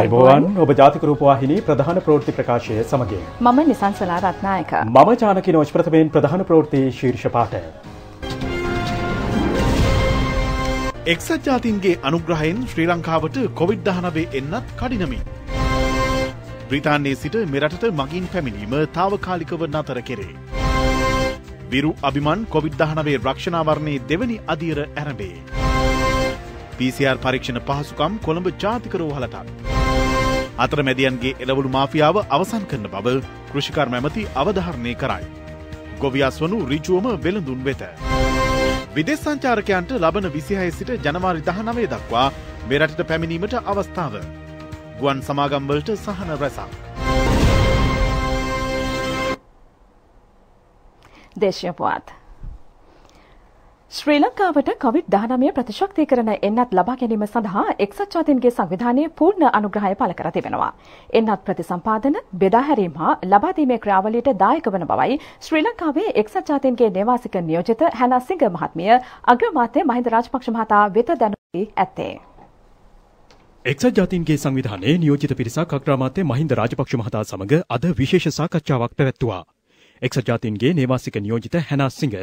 අයිබෝවන් ඔබ ජාතිකරූපවාහිනි ප්‍රධාන ප්‍රෘති ප්‍රකාශය සමගින් මම නිසංසලා රත්නායක මම ජානක නෝච් ප්‍රථමයෙන් ප්‍රධාන ප්‍රෘති ශීර්ෂපාටය. එක්සත් ජාතින්ගේ අනුග්‍රහයෙන් ශ්‍රී ලංකාවට කොවිඩ් දහනවේ එන්නත් කඩිනමින්. බ්‍රතාන්නේ සිට මෙරටට මගින් පැමිණීම තාවකාලිකව නතර කෙරේ. විරු අභිමන් කොවිඩ් දහනවේ රක්ෂණාවරණයේ දෙවැනි අධීර ඇරඹේ. PCR පරීක්ෂණ පහසුකම් කොළඹ ජාතිකරෝහලටත්. අතරමැදියන්ගේ එළවලු මාෆියාව අවසන් කරන බව කෘෂිකර්ම ඇමති අවධාරණය කරයි. ගොවියස් වනු රිජුවම වෙළඳුන් වෙත. විදෙස් සංචාරකයන්ට ලබන විසිහය සිට ජනවාරි දහනවේ දක්වා මෙරටට පැමිණීමට අවස්ථාව. ගුවන් සමාගම්වලට සහන රැසක්. දේශපුවත්. ශ්‍රී ලංකාවට කොවිඩ් 19 ප්‍රතිශක්තිකරණ එන්නත් ලබා ගැනීම සඳහා එක්සත් ජාතීන්ගේ සංවිධානය පූර්ණ අනුග්‍රහය පළ කර තිබෙනවා. එන්නත් ප්‍රතිසම්පාදන, බෙදා හැරීම හා ලබා දීමේ ක්‍රියාවලියට දායක වන බවයි ශ්‍රී ලංකාවේ එක්සත් ජාතීන්ගේ නිවාසික නියෝජිත හැනා සිංහ මහත්මිය අග්‍රමාත්‍ය මහින්ද රාජපක්ෂ මහතා වෙත දැනුම් ඇත්තේ. එක්සත් ජාතීන්ගේ සංවිධානයේ නියෝජිත පිරිසක් අග්‍රාමාත්‍ය මහින්ද රාජපක්ෂ මහතා සමග අද විශේෂ සාකච්ඡාවක් පැවැත්තුවා. එක්සත් ජාතීන්ගේ නේවාසික නියෝජිත හැනා සිංහ,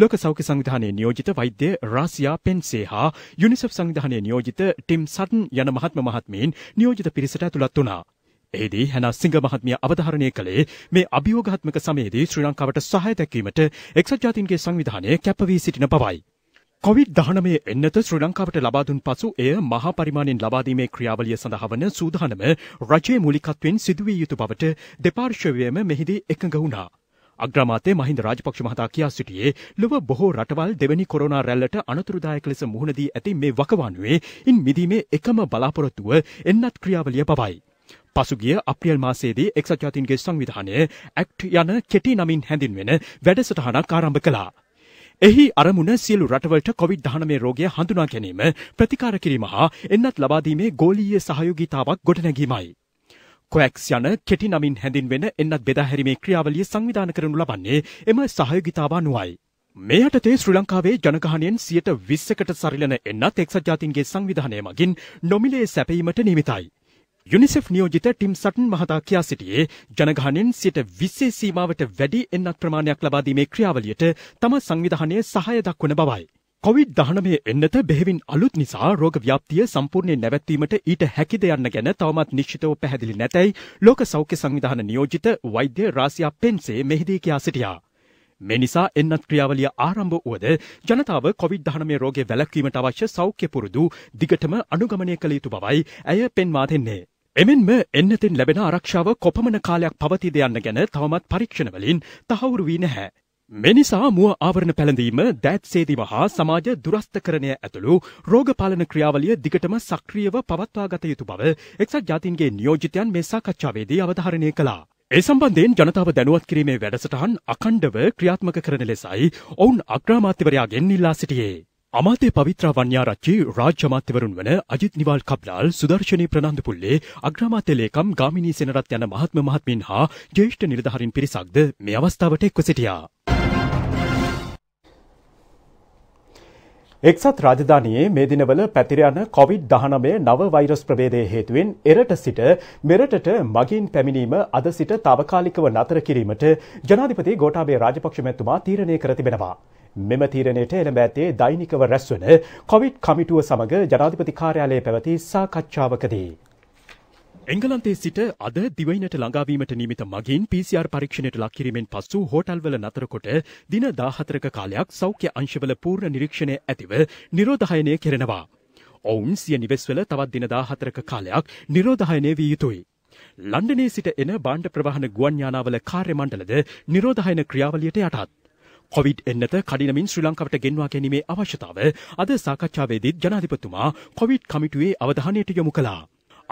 ලෝක සෞඛ්‍ය සංවිධානයේ නියෝජිත වෛද්‍ය රාසියා පෙන්සේ හා යුනිසෙෆ් සංවිධානයේ නියෝජිත ටිම් සටන් යන මහත්ම මහත්මීන් නියෝජිත පිරිසට ඇතුළත් වුණා. එහිදී හැනා සිංහ මහත්මිය අවධාරණය කළේ මේ අභියෝගාත්මක සමයේදී ශ්‍රී ලංකාවට සහාය දැක්වීමට එක්සත් ජාතීන්ගේ සංවිධානය කැප වී සිටින බවයි. කොවිඩ් දහනමේ එන්නත ශ්‍රී ලංකාවට ලබාදුන් පසු එය මහා පරිමාණයෙන් ලබාදීමේ ක්‍රියාවලිය සඳහා වන සූදානම රජයේ මූලිකත්වයෙන් සිදුවිය යුතු බවට දෙපාර්ශ්වයම මෙහිදී එකඟ වුණා. අග්‍රාමාත්‍ය මහින්ද රාජපක්ෂ මහතා කියා සිටියේ ලොව බොහෝ රටවල් දෙවැනි කොරෝනා රැල්ලට අනතුරුදායක ලෙස මුහුණ දී ඇති මේ වකවානුවේ ඉන් මිදීමේ එකම බලාපොරොත්තුව එන්නත් ක්‍රියාවලිය පවයි. පසුගිය අප්‍රියල් මාසයේදී එක්සත් ජාතීන්ගේ සංවිධානය ඇක්ට් යන කෙටි නමින් හැඳින්වෙන වැඩසටහනක් ආරම්භ කළා. එහි අරමුණ සියලු රටවලට කොවිD-19 රෝගය හඳුනා ගැනීම, ප්‍රතිකාර කිරීම හා එන්නත් ලබා දීමේ ගෝලීය සහයෝගීතාවක් ගොඩනැගීමයි. කොයක්ස් යන කෙටි නමින් හැඳින්වෙන එන්නත් බෙදාහැරීමේ ක්‍රියාවලිය සංවිධාන කරනු ලබන්නේ එම සහයෝගිතාව අනුවයි. මේ යටතේ ශ්‍රී ලංකාවේ ජනගහනයෙන් සියයට විස්සකට සරිලන එන්නත් එක්සත් ජාතීන්ගේ සංවිධානය මගින් නොමිලේ සැපීමට නිමිතයි. යුනිසෙෆ් නියෝජිත ටිම් සටන් මහතා කියා සිටියේ ජනගහනෙන් සිට විස්සේ සීමාවට වැඩි එන්නත් ප්‍රමාණයක් ලබාදීමේ ක්‍රියාවලියට තම සංවිධානය සහය දක්වන බවයි. කොවිD-19 එන්නත බෙහෙවින් අලුත් නිසා රෝග ව්‍යාප්තිය සම්පූර්ණයෙන් නැවැත්වීමට ඊට හැකිද යන්න ගැන තවමත් නිශ්චිතව පැහැදිලි නැතැයි ලෝක සෞඛ්‍ය සංවිධාන නියෝජිත වෛද්‍ය රාසියා පෙන්සේ මෙහිදී කියා සිටියා. මේ නිසා එන්නත් ක්‍රියාවලිය ආරම්භ වුවද ජනතාව කොවිD-19 රෝගය වැළැක්වීමට අවශ්‍ය සෞඛ්‍ය පුරුදු දිගටම අනුගමනය කළ යුතු බවයි ඇය පෙන්වා දෙන්නේ. එමෙන්ම එන්නතින් ලැබෙන ආරක්ෂාව කොපමණ කාලයක් පවතිද යන්න ගැන තවමත් පරීක්ෂණවලින් තහවුරු වී නැහැ. මෙනිසා මුව ආවරණ පැළඳීම දෑත් සේදීම හා සමාජ දුරස්ථකරණය ඇතුළු රෝග පාලන ක්‍රියාවලිය දිගටම සක්‍රියව පවත්වා ගත යුතු බව එක්සත් ජාතින්ගේ නියෝජිතයන් මේ සාකච්ඡාවේදී අවධාරණය කළා. ඒ සම්බන්ධයෙන් ජනතාව දැනුවත් කිරීමේ වැඩසටහන් අකණ්ඩව ක්‍රියාත්මක කරන ලෙසයි ඔවුන් අග්‍රාමාත්‍යවරයාගෙන් ඉල්ලා සිටියේ. අමාතය පවිත්‍ර වන්‍යාරච්චි රාජ්‍යමාත්‍යවරුන් වන අජිත් නිවාල් කබ්ලාල් සුදර්ශනී ප්‍රනන්දපුල්ලේ අග්‍රාමාත්‍ය ලේකම් ගාමිණී සෙනරත් යන මහත්ම මහත්මින් හා ජේෂ්ඨ නිලධහරින් පිරිසක්ද මේ අවස්ථාවට එක්ව සිටියා. එක්සත් රාජධානයේ මේ දිනවල පැතිර යන කොවිඩ්-19 නව වෛරස් ප්‍රභේදය හේතුවෙන් එරට සිට මෙරටට මගින් පැමිණීම අද සිට తాවකාලිකව නතර කිරීමට ජනාධිපති ගෝඨාභය රාජපක්ෂ මැතිතුමා තීරණය කර තිබෙනවා. මෙම තීරණයට එළඹ ඇත්තේ දෛනිකව රැස්වන කොවිඩ් කමිටුව සමග ජනාධිපති කාර්යාලයේ පැවති සාකච්ඡාවකදී එංගලන්තයේ සිට අද දිවයිනට ළඟාවීමට නියමිත මගින් PCR පරීක්ෂණයට ලක් කිරීමෙන් පසු හෝටල්වල නතරකොට දින 14ක කාලයක් සෞඛ්‍ය අංශවල පූර්ණ නිරීක්ෂණය ඇතිව නිරෝධායනය කෙරෙනවා. ඔවුන් සිය නිවෙස්වල තවත් දින 14ක කාලයක් නිරෝධායනය විය යුතුයි. ලන්ඩනයේ සිට එන බාණ්ඩ ප්‍රවාහන ගුවන් යානාවල කාර්ය මණ්ඩලද නිරෝධායන ක්‍රියාවලියට යටත්. කොවිඩ් එන්නත කඩිනමින් ශ්‍රී ලංකාවට ගෙන්වා ගැනීමේ අවශ්‍යතාව අද සාකච්ඡාවේදීත් ජනාධිපතිතුමා කොවිඩ් කමිටුවේ අවධානයට යොමු කළා.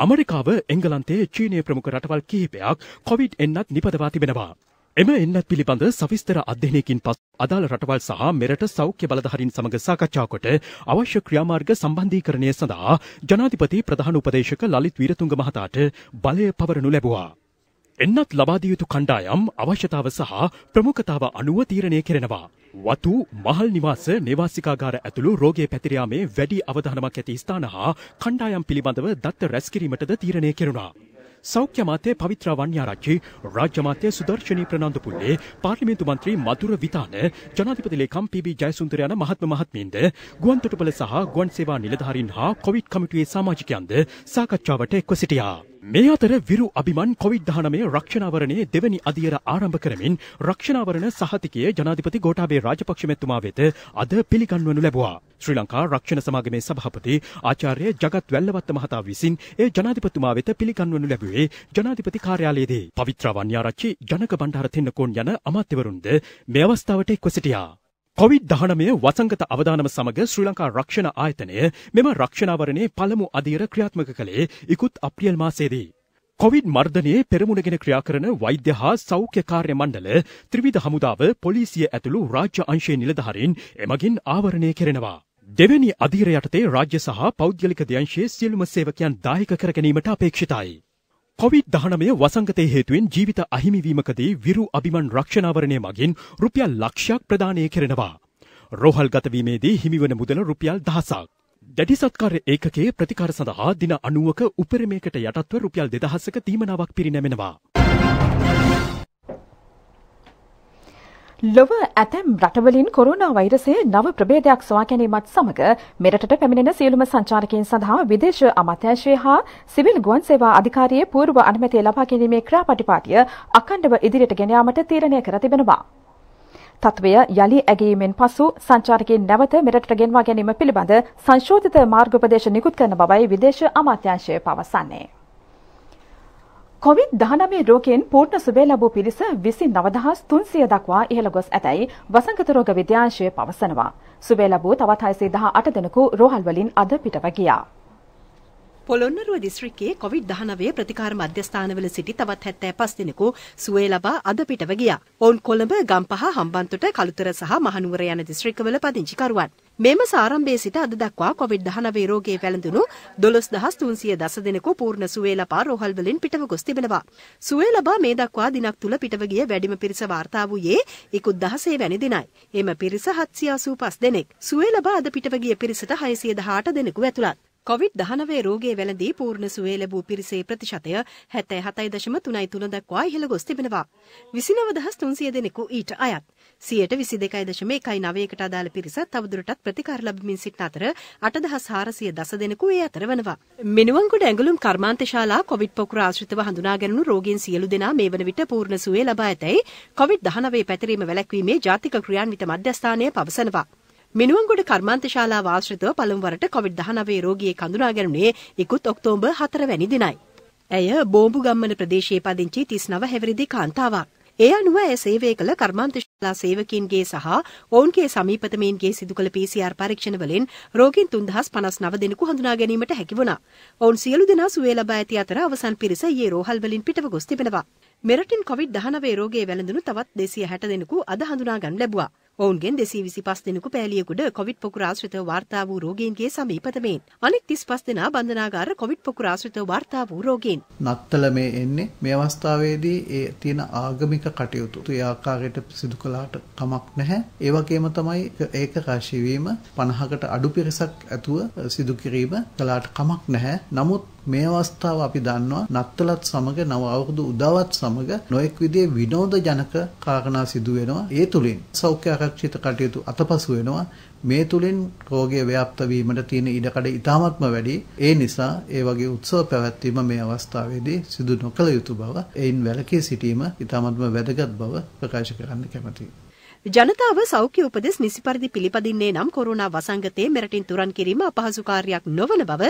අමරිකාව එංගලන්තයේ චීනය ප්‍රමුඛ රටවල් කිහිපයක් කොවිඩ් එන්නත් නිපදවා තිබෙනවා. එම එන්නත් පිළිබඳ සවිස්තර අධ්‍යනයකින් පස් අදාළ රටවල් සහ මෙරට සෞඛ්‍ය බලධහරින් සමඟ සාකච්ඡාකොට අවශ්‍ය ක්‍රියාමාර්ග සම්බන්ධීකරණය සඳහා ජනාධිපති ප්‍රධාන උපදේශක ලලිත් වීරතුංග මහතාට බලය පවරනු ලැබවා. එන්නත් ලබාදියයුතු කණ්ඩායම් අවශ්‍යතාව සහ ප්‍රමුඛතාව අනුව තීරණය කෙරෙනවා. වතු මහල් නිවාස නිවාසිකාගාර ඇතුළු රෝගය පැතිරයාමේ වැඩි අවධානමක් ඇති ස්ථාන හා කණ්ඩායම් පිළිබඳව දත්ත රැස්කිරීමටද තීරණය කෙරුණා. සෞඛ්‍ය මාතය පවිත්‍ර වන්‍යාරච්චි රාජ්‍ය මාතය සුදර්ශනී ප්‍රනන්දපුල්ලේ පාර්ලිමේන්තු මන්ත්‍රී මතුර විතාන ජනාධිපති ලේකම් පීබී ජයසුන්දර යන මහත්ම මහත්මීන්ද ගුවන්තොටුපළ සහ ගුවන් සේවා නිලධාරීන් හා කොවිඩ් කමිටුවේ සමාජිකයන්ද සාකච්ඡාවට එක්ව සිටියා. මේ අතර විරු අභිමන් කොවිD-19 රක්ෂණාවරණයේ දෙවැනි අදියර ආරම්භ කරමින් රක්ෂණාවරණ සහතිකයේ ජනාධිපති ගෝඨාභය රාජපක්ෂ මෙතුමා වෙත අද පිළිගන්වනු ලැබුවා. ශ්‍රී ලංකා රක්ෂණ සමාගමේ සභාපති ආචාර්ය ජගත් වැල්ලවත්ත මහතා විසින් ඒ ජනාධිපතිතුමා වෙත පිළිගන්වනු ලැබුවේ ජනාධිපති කාර්යාලයේදී. පවිත්‍ර වන්‍යාරච්චි ජනක බණ්ඩාර තෙන්නකෝන් යන අමාත්‍යවරුන්ද මේ අවස්ථාවට එක්ව සිටියා. කොවිඩ් දහනමය වසංගත අවධානම සමඟ ශ්‍රී ලංකා රක්ෂණ ආයතනය මෙම රක්ෂණාවරණේ පළමු අධීර ක්‍රියාත්මක කළේ ඉකුත් අප්‍රියල් මාසේදී. කොවිඩ් මර්ධනයේ පෙරමුණගෙන ක්‍රියා කරන වෛද්‍ය හා සෞඛ්‍ය කාර්ය මණ්ඩල ත්‍රිවිධ හමුදාව පොලිසිය ඇතුළු රාජ්‍ය අංශයේ නිලධහරින් එමගින් ආවරණය කෙරෙනවා. දෙවැනි අධීර යටතේ රාජ්‍ය සහ පෞද්ගලික දෙයංශයේ සියලුම සේවකයන් දායක කර ගැනීමට අපේක්ෂිතයි. කොවිඩ් දහනමය වසංගතය හේතුවෙන් ජීවිත අහිමිවීමකදී විරු අභිමන් රක්ෂණාවරණය මගින් රුපියල් ලක්ෂයක් ප්‍රදානය කෙරෙනවා. රෝහල් ගතවීමේදී හිමිවන මුදල රුපියල් දහසක්. දැඩි සත්කාර ඒකගේ ප්‍රතිකාර සඳහා දින අනුවක උපරිමයකට යටත්ව රුපියල් දෙදහසක තීමනාවක් පිරිනැමෙනවා. ලොව ඇතැම් රටවලින් කොරුණා වෛරසය නව ප්‍රභේදයක් සොයා ගැනීමත් සමග මෙරටට පැමිණෙන සියලුම සංචාරකයන් සඳහා විදේශ අමාත්‍යාංශය හා සිවිල් ගුවන් සේවා අධිකාරියේ පූර්ව අනුමැතිය ලබා ගැනීමේ ක්‍රියාපටිපාටිය අඛණ්ඩව ඉදිරියට ගෙන යාමට තීරණය කර තිබෙනවා. තත්වය යලි ඇගීමෙන් පසු සංචාරකයන් නැවත මෙරටට ගෙන්වා ගැනීම පිළිබඳ සංශෝධිත මාර්ගෝපදේශ නිකුත් කරන බවයි විදේශ අමාත්‍යාංශය පවසන්නේ. කොවිඩ් 19 රෝගයෙන් පූර්ණ සුවය ලැබූ පිරිස 29300 දක්වා ඉහළ ගොස් ඇතැයි වසංගත රෝග විද්‍යාංශය පවසනවා. සුවය ලැබූ තවත් 618 දෙනෙකු රෝහල් වලින් අද පිටව ගියා. පොළොන්නරුව දිස්ත්‍රික්කයේ කොවිඩ්-19 ප්‍රතිකාර මධ්‍යස්ථානවල සිටි තවත් 75 දෙනෙකු සුවය ලබා අද පිටව ගියා. ඔවුන් කොළඹ, ගම්පහ, හම්බන්තොට, කළුතර සහ මහනුවර යන දිස්ත්‍රික්කවල පදිංචිකරුවන්. මෙම සාරම්භයේ සිට අද දක්වා කොවිඩ්-19 රෝගයේ වැළඳුණු 12310 දෙනෙකු පූර්ණ සුවය ලබා රෝහල් වලින් පිටව ගොස් තිබෙනවා. සුවය ලබා මේ දක්වා දිනක් තුල පිටව ගිය වැඩිම පිරිස වාර්තා වූයේ 116 වැනි දිනයි. එම පිරිස 785 දෙනෙක්. සුවය ලබා අද පිටව ගිය පිරිසට 618 දෙනෙකු ඇතුළත්. කොවිD-19 රෝගයේ වැළඳී පූර්ණ සුවය ලැබූ පිරිසේ ප්‍රතිශතය 77.33 දක්වා ඉහළ ගොස් තිබෙනවා. 29300 දෙනෙකු ඊට අයත්. 122.19කට අදාළ පිරිස තවදුරටත් ප්‍රතිකාර ලැබමින් සිටින අතර 8410 දෙනෙකු ඒ අතර වෙනවා. මිනුවන්ගොඩ ඇඟලුම් කර්මාන්ත ශාලා කොවිඩ් පොකුර ආශ්‍රිතව හඳුනාගැනුණු රෝගීන් සියලු දෙනා මේ වන විට පූර්ණ සුවය ලබා ඇතැයි කොවිඩ්-19 පැතිරීම වැළැක්වීමේ ජාතික ක්‍රියාන්විත මධ්‍යස්ථානය පවසනවා. මිනුවන්ගොඩ කර්මාන්ත ශාලාව ආශ්‍රිතව පළමුවරට කොවිඩ්-19 රෝගියෙක් හඳුනාගැනුනේ ඉකුත් ඔක්තෝබර් 4 වැනි දිනයි. ඇය බෝම්බු ගම්මන ප්‍රදේශයේ පදිංචි 39 හැවිරිදි කාන්තාවක්. ඒ අනුව ඇය සේවය කළ කර්මාන්ත ශාලා සේවකීන්ගේ සහ ඔවුන්ගේ සමීපතමීන්ගේ සිදු කළ PCR පරීක්ෂණ වලින් රෝගීන් 3059 දෙනෙකු හඳුනා ගැනීමට හැකි වුණා. ඔවුන් සියලු දෙනා සුවය ලබා ඇති අතර අවසන් පිරිස ඊයේ රෝහල් වලින් පිටව ගොස් තිබෙනවා. මෙරටින් කොවිඩ්-19 රෝගයේ වැළඳුණු තවත් 260 දෙනෙකු අද හඳුනා ගන්න ලැබුවා. ඔවුන්ගෙන් දෙසී විසි පස් දෙනෙකු පෑලියකුඩ කොවිඩ් පොකුරාශ්‍රිත වාර්තා වූ රෝගීන්ගේ සමීපතමෙන් අනෙක් තිස් පස් දෙනා බන්ධනාගාර කොවිඩ් පොකුරාශ්‍රිත වාර්තා වූ රෝගීන් නත්තල මේ එන්නේ මේ අවස්ථාවේදී ඒ තියෙන ආගමික කටයුතු ඒ ආකාරයට සිදු කළාට කමක් නැහැ ඒ වගේම තමයි ඒක රාශිවීම 50කට අඩු පිරිසක් ඇතුව සිදු කිරීම කළාට කමක් නැහැ නමුත් මේ අවස්ථාව අපි දන්නවා නත්තලත් සමග නව අවුරුදු උදාවත් සමග නොඑක් විදිහේ විනෝද ජනක කාරණා සිදු වෙනවා. ඒ තුලින් සෞඛ්‍ය ආරක්ෂිත කටයුතු අතපසු වෙනවා. මේ තුලින් රෝගය ව්‍යාප්ත වීමට තියෙන ඉඩකඩ ඉතාමත්ම වැඩි. ඒ නිසා ඒ වගේ උත්සව පැවැත්වීම මේ අවස්ථාවේදී සිදු නොකළ යුතු බව, එයින් වැළකී සිටීම ඉතාමත්ම වැදගත් බව ප්‍රකාශ කරන්න කැමැතියි. ජනතාව සෞඛ්‍ය උපදෙස් නිසි පරිදි පිළිපදින්නේ නම් කොරෝනා වසංගතයේ මෙරටින් තුරන් කිරීම අපහසු කාර්යයක් නොවන බව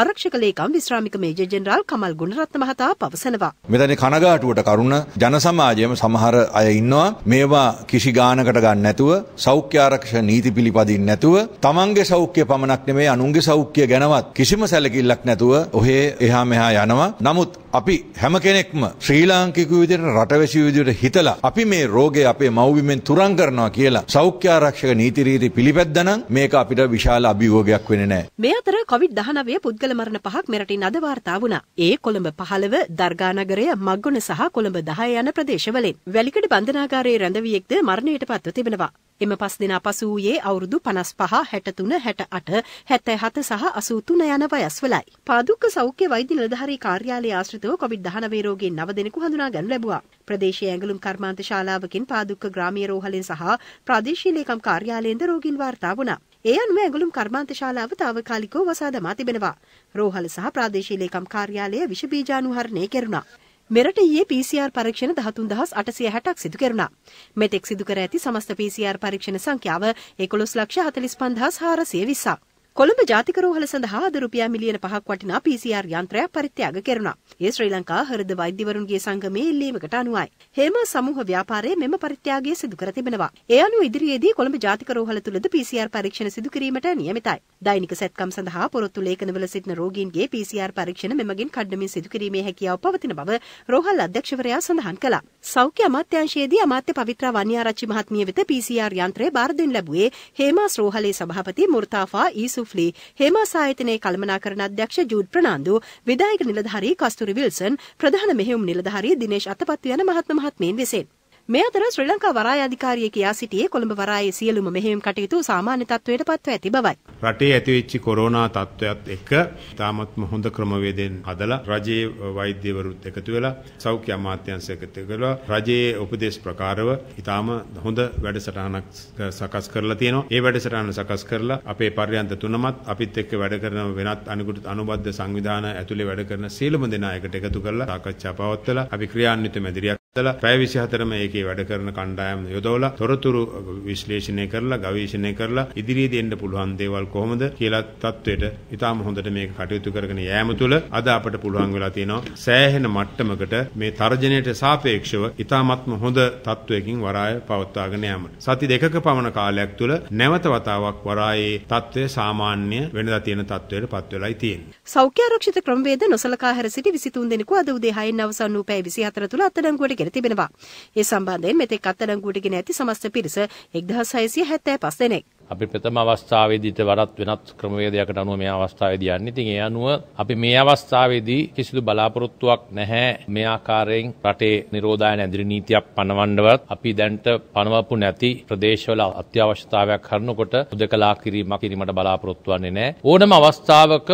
ආරක්ෂක ලේකම් විශ්‍රාමික මේජර් ජෙනරාල් කමල් ගුණරත්න මහතා පවසනවා. මෙතන කනගාටුවට කරුණ ජන සමාජයේම සමහර අය ඉන්නවා මේවා කිසි ගානකට ගන්න නැතුව සෞඛ්‍ය ආරක්ෂක නීති පිළිපදින්නේ නැතුව තමන්ගේ සෞඛ්‍ය පමණක් නෙමෙයි අනුන්ගේ සෞඛ්‍ය ගැනවත් කිසිම සැලකිල්ලක් නැතුව ඔහේ එහා මෙහා යනවා. නමුත් අපි හැම කෙනෙක්ම ශ්‍රී ලාංකික විදිහට රටවැසියු විදිහට හිතලා අපි මේ රෝගය අපේ මව්බිමෙන් තුරන් කරනවා කියලා සෞඛ්‍ය ආරක්ෂක නීති රීති පිළිපැද්දනම් මේක අපිට විශාල අභියෝගයක් වෙන්නේ නැහැ. මේ අතර COVID-19 පුද්ගල මරණ පහක් මෙරටින් අද වාර්තා වුණා. ඒ කොළඹ 15, දර්ගා නගරය, මග්ගොන සහ කොළඹ 10 යන ප්‍රදේශවලින්. වැලිකඩ බන්ධනාගාරයේ රැඳවියෙක්ද මරණයට පත්ව තිබෙනවා. එම පස් දෙනා පසු වූයේ අවුරුදු 55 63 68 77 සහ 83 යන වයස්වලයි. පාදුක්ක සෞඛ්‍ය වෛද්‍ය නිලධාරී කාර්යාලයේ ආශ්‍රිතව කොවිඩ්-19 රෝගීන් 9 දෙනෙකු හඳුනා ගනු ලැබුවා. ප්‍රදේශීය ඇඟලුම් කර්මාන්ත ශාලාවකින් පාදුක්ක ග්‍රාමීය රෝහලෙන් සහ ප්‍රාදේශීය ලේකම් කාර්යාලයෙන්ද රෝගීන් වාර්තා වුණා. ඒ අනුව ඇඟලුම් කර්මාන්ත ශාලාව తాවකාලිකව වසා දමා තිබෙනවා. රෝහල සහ ප්‍රාදේශීය ලේකම් කාර්යාලය විෂ බීජානුහරණය කෙරුණා. මෙරට ඊයේ PCR පරීක්ෂණ 13860ක් සිදු කෙරුණා. මෙතෙක් සිදු කර ඇති සමස්ත PCR පරීක්ෂණ සංඛ්‍යාව 1145420ක්. කොළඹ ජාතික රෝහල සඳහා අද රුපියල් මිලියන 5ක් වටිනා PCR යන්ත්‍රයක් පරිත්‍යාග කෙරුණා. ඒ ශ්‍රී ලංකා හෘද වෛද්‍යවරුන්ගේ සංගමේ ඉල්ලීමකට අනුවයි. හේම සමූහ ව්‍යාපාරයේ මෙම පරිත්‍යාගය සිදු කර තිබෙනවා. ඒ අනුව ඉදිරියේදී කොළඹ ජාතික රෝහල තුලද PCR පරීක්ෂණ සිදු කිරීමට නියමිතයි. දෛනික සැත්කම් සඳහා පොරොත්තු ලේඛනවල සිටින රෝගීන්ගේ PCR පරීක්ෂණ මෙමගින් කඩමින් සිදු කිරීමේ හැකියාව පවතින බව රෝහල් අධ්‍යක්ෂවරයා සඳහන් කළා. සෞඛ්‍ය අමාත්‍යාංශයේදී අමාත්‍ය පවිත්‍රා වන්‍යාරච්චි මහත්මිය වෙත PCR යන්ත්‍රය බාර දෙනු ලැබුවේ හේමාස් රෝහලේ සභාපති මුර්තාෆා ඊසු සුෆ්ලි, හේමා සායතනයේ කළමනාකරණ අධ්‍යක්ෂ ජූඩ් ප්‍රනාන්දු, විධායක නිලධාරී කස්තුරි විල්සන්, ප්‍රධාන මෙහෙයුම් නිලධාරී දිනේෂ් අතපත්තු යන මහත්ම මහත්මීන් විසින් මේ අතර ශ්‍රී ලංකා වරාය අධිකාරිය කියා සිටියේ කොළඹ වරායේ සියලුම මෙහෙයුම් කටයුතු සාමාන්‍ය තත්ත්වයට පත්ව ඇති බවයි. රටේ ඇතිවෙච්ච කොරෝනා තත්ත්වයත් එක්ක තාමත්ම හොඳ ක්‍රමවේදෙන් හදලා රජයේ වෛද්‍යවරුත් එකතු වෙලා සෞඛ්‍ය අමාත්‍යාංශය එකතු කරලා රජයේ උපදේශ ප්‍රකාරව ඊටාම හොඳ වැඩසටහනක් සකස් කරලා තියෙනවා. ඒ වැඩසටහන සකස් කරලා අපේ පර්යන්ත තුනමත් අපිත් එක්ක වැඩ කරන වෙනත් අනිකුත් අනුබද්ධ සංවිධාන ඇතුලේ වැඩ කරන සියලුම දෙනා එකට එකතු කරලා සාකච්ඡා පවත්වලා අපි ක්‍රියාන්විත මැදිරියක් දලා පැය 24ම ඒකේ වැඩ කරන කණ්ඩායම් යොදවලා තොරතුරු විශ්ලේෂණය කරලා ගවේෂණය කරලා ඉදිරියේ දෙන්න පුළුවන් දේවල් කොහොමද කියලා තත්වයට ඊටාම හොඳට මේක කටයුතු කරගෙන යෑම තුළ අද අපට පුළුවන් වෙලා තියෙනවා සෑහෙන මට්ටමකට මේ තර්ජනයට සාපේක්ෂව ඊටාත්ම හොඳ තත්වයකින් වරාය පවත්වාගෙන යාමට සති දෙකක පමණ කාලයක් තුළ නැවත වතාවක් වරායේ තත්වය සාමාන්‍ය වෙනදා තියෙන තත්වයට පත් වෙලායි තියෙන්නේ සෞඛ්‍ය ආරක්ෂිත ක්‍රමවේද නොසලකා හැර සිටි 23 දෙනෙකු අද උදේ 6න් අවසන් වූ පැය 24 තුළ අත්අඩංගුවට ගෙන තිබෙනවා. ඒ සම්බන්ධයෙන් මෙතෙක් අත්අඩංගුවට ගෙන ඇති සමස්ත පිරිස 1675 දෙනෙක් අපි ප්‍රථම අවස්ථාවේදීට වඩාත් වෙනත් ක්‍රමවේදයකට අනුව මේ අවස්ථාවේදී යන්නේ. ඉතින් ඒ අනුව අපි මේ අවස්ථාවේදී කිසිදු බලාපොරොත්තුවක් නැහැ මේ ආකාරයෙන් රටේ නිරෝධායන ඇඳිරි නීතියක් පනවන්නවත් අපි දැන්ට පනවපු නැති ප්‍රදේශවල අත්‍යවශ්‍යතාවයක් කරනකොට උදකලා කිරීමක් කිරීමට බලාපොරොත්තු වෙන්නේ නැහැ. ඕනම අවස්ථාවක